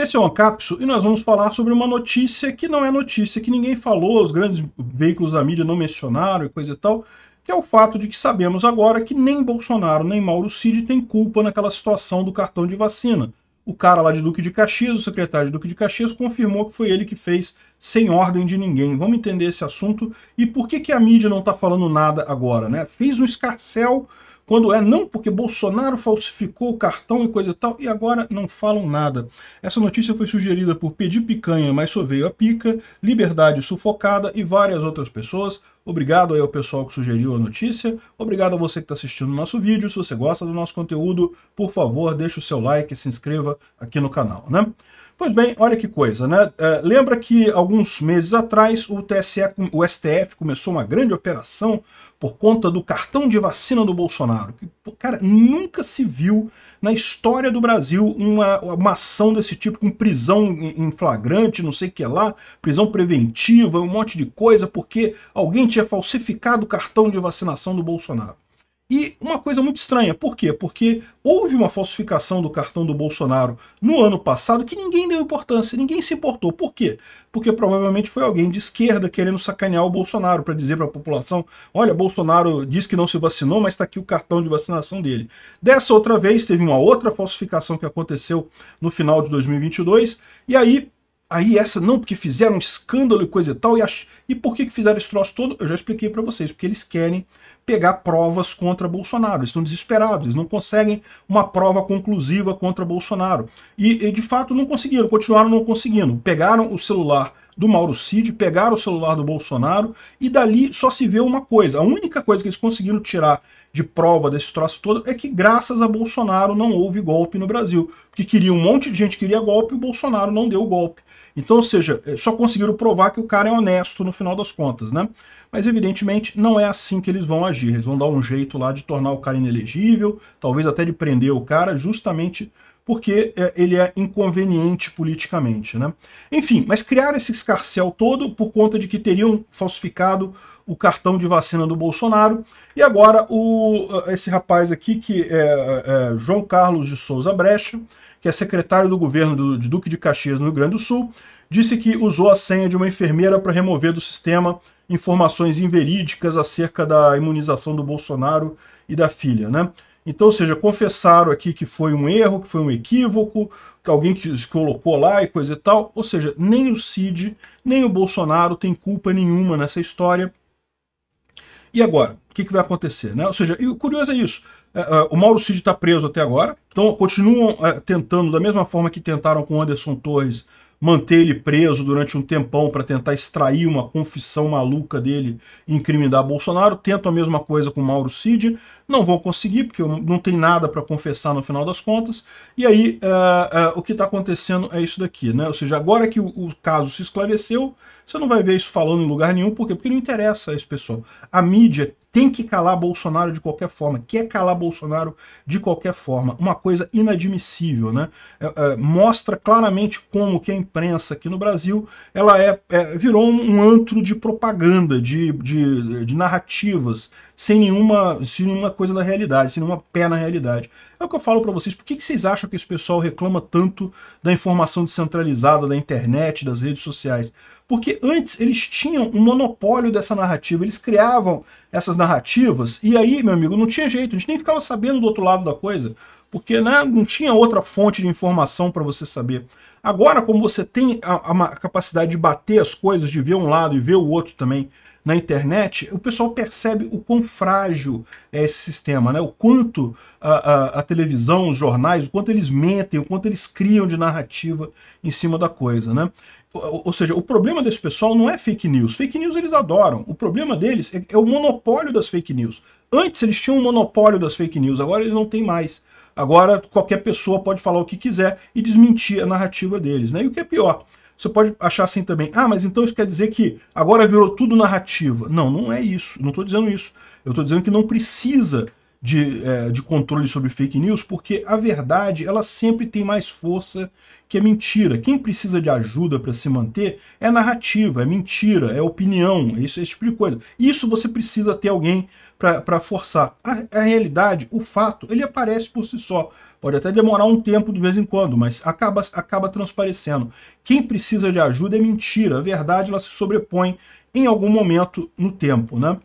Esse é o Ancapso e nós vamos falar sobre uma notícia que não é notícia, que ninguém falou, os grandes veículos da mídia não mencionaram e coisa e tal, que é o fato de que sabemos agora que nem Bolsonaro nem Mauro Cid tem culpa naquela situação do cartão de vacina. O cara lá de Duque de Caxias, o secretário de Duque de Caxias, confirmou que foi ele que fez sem ordem de ninguém. Vamos entender esse assunto e por que, que a mídia não está falando nada agora, né? Fez um escarcel quando é, não, porque Bolsonaro falsificou o cartão e coisa e tal, e agora não falam nada. Essa notícia foi sugerida por Pedir Picanha, mas só veio a pica, Liberdade Sufocada e várias outras pessoas. Obrigado aí ao pessoal que sugeriu a notícia. Obrigado a você que está assistindo o nosso vídeo. Se você gosta do nosso conteúdo, por favor, deixe o seu like e se inscreva aqui no canal, né? Pois bem, olha que coisa, né? Uh, lembra que alguns meses atrás o TSE, o STF começou uma grande operação por conta do cartão de vacina do Bolsonaro. Que, cara, nunca se viu na história do Brasil uma, uma ação desse tipo, com prisão em flagrante, não sei o que lá, prisão preventiva, um monte de coisa, porque alguém tinha falsificado o cartão de vacinação do Bolsonaro. E uma coisa muito estranha, por quê? Porque houve uma falsificação do cartão do Bolsonaro no ano passado que ninguém deu importância, ninguém se importou. Por quê? Porque provavelmente foi alguém de esquerda querendo sacanear o Bolsonaro para dizer para a população: olha, Bolsonaro diz que não se vacinou, mas está aqui o cartão de vacinação dele. Dessa outra vez, teve uma outra falsificação que aconteceu no final de 2022, e aí Aí essa não, porque fizeram um escândalo e coisa e tal. E, ach... e por que, que fizeram esse troço todo? Eu já expliquei para vocês. Porque eles querem pegar provas contra Bolsonaro. Eles estão desesperados. Eles não conseguem uma prova conclusiva contra Bolsonaro. E, e de fato não conseguiram, continuaram não conseguindo. Pegaram o celular do Mauro Cid, pegaram o celular do Bolsonaro e dali só se vê uma coisa. A única coisa que eles conseguiram tirar de prova desse troço todo é que graças a Bolsonaro não houve golpe no Brasil. Porque queria um monte de gente queria golpe e o Bolsonaro não deu golpe. Então, ou seja, é, só conseguiram provar que o cara é honesto no final das contas, né? Mas evidentemente não é assim que eles vão agir. Eles vão dar um jeito lá de tornar o cara inelegível, talvez até de prender o cara, justamente porque é, ele é inconveniente politicamente. Né? Enfim, mas criaram esse escarcel todo por conta de que teriam falsificado o cartão de vacina do Bolsonaro. E agora o, é, esse rapaz aqui, que é, é, é João Carlos de Souza Brecha, que é secretário do governo do, de Duque de Caxias no Rio Grande do Sul, disse que usou a senha de uma enfermeira para remover do sistema informações inverídicas acerca da imunização do Bolsonaro e da filha. Né? Então, ou seja, confessaram aqui que foi um erro, que foi um equívoco, que alguém que colocou lá e coisa e tal. Ou seja, nem o Cid, nem o Bolsonaro tem culpa nenhuma nessa história. E agora? O que, que vai acontecer? Né? Ou seja, e o curioso é isso. É, é, o Mauro Cid está preso até agora, então continuam é, tentando, da mesma forma que tentaram com o Anderson Torres, manter ele preso durante um tempão para tentar extrair uma confissão maluca dele e incriminar Bolsonaro. Tentam a mesma coisa com Mauro Cid, não vão conseguir, porque não tem nada para confessar no final das contas. E aí uh, uh, o que está acontecendo é isso daqui, né? Ou seja, agora que o, o, caso se esclareceu, você não vai ver isso falando em lugar nenhum, por quê? Porque não interessa a esse pessoal. A mídia tem que calar Bolsonaro de qualquer forma, quer calar Bolsonaro de qualquer forma. Uma coisa inadmissível, né? É, é, mostra claramente como que a imprensa aqui no Brasil ela é, é virou um, um antro de propaganda, de, de, de, narrativas, sem nenhuma, sem nenhuma coisa na realidade, sem nenhuma pé na realidade. É o que eu falo para vocês, por que, que vocês acham que esse pessoal reclama tanto da informação descentralizada, da internet, das redes sociais? Porque antes eles tinham um monopólio dessa narrativa, eles criavam essas narrativas, e aí, meu amigo, não tinha jeito, a gente nem ficava sabendo do outro lado da coisa, porque né, não tinha outra fonte de informação para você saber. Agora, como você tem a, a capacidade de bater as coisas, de ver um lado e ver o outro também, na internet, o pessoal percebe o quão frágil é esse sistema, né? o quanto a, a, a, televisão, os jornais, o quanto eles mentem, o quanto eles criam de narrativa em cima da coisa. Né? ou seja, o problema desse pessoal não é fake news. Fake news eles adoram. O problema deles é, é, o monopólio das fake news. Antes eles tinham um monopólio das fake news, agora eles não têm mais. Agora qualquer pessoa pode falar o que quiser e desmentir a narrativa deles. Né? E o que é pior, você pode achar assim também, ah, mas então isso quer dizer que agora virou tudo narrativa. Não, não é isso. Não estou dizendo isso. Eu estou dizendo que não precisa de, é, de controle sobre fake news, porque a verdade ela sempre tem mais força que a mentira. Quem precisa de ajuda para se manter é narrativa, é mentira, é opinião, é isso, esse tipo de coisa. Isso você precisa ter alguém para forçar. A, a realidade, o fato, ele aparece por si só. Pode até demorar um tempo de vez em quando, mas acaba, acaba transparecendo. Quem precisa de ajuda é mentira. A verdade ela se sobrepõe em algum momento no tempo, né?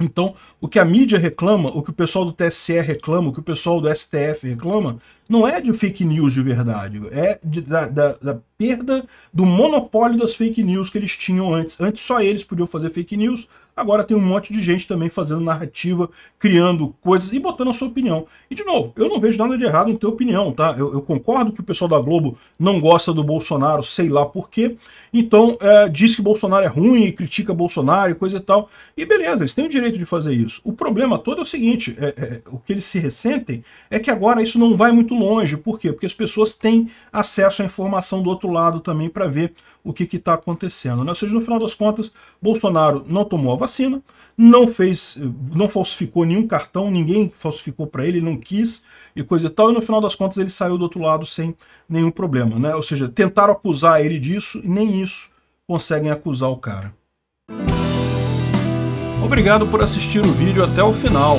Então, o que a mídia reclama, o que o pessoal do TSE reclama, o que o pessoal do STF reclama, não é de fake news de verdade, é de, da, da, da, perda do monopólio das fake news que eles tinham antes. Antes só eles podiam fazer fake news, Agora tem um monte de gente também fazendo narrativa, criando coisas e botando a sua opinião. E de novo, eu não vejo nada de errado em ter opinião, tá? Eu, eu concordo que o pessoal da Globo não gosta do Bolsonaro, sei lá por quê. Então é, diz que Bolsonaro é ruim e critica Bolsonaro e coisa e tal. E beleza, eles têm o direito de fazer isso. O problema todo é o seguinte, é, é, o que eles se ressentem é que agora isso não vai muito longe. Por quê? Porque as pessoas têm acesso à informação do outro lado também para ver o que está acontecendo. Né? Ou seja, no final das contas, Bolsonaro não tomou a vacina, não fez, não falsificou nenhum cartão, ninguém falsificou para ele, não quis e coisa e tal, e no final das contas ele saiu do outro lado sem nenhum problema. Né? Ou seja, tentaram acusar ele disso e nem isso conseguem acusar o cara. Obrigado por assistir o vídeo até o final.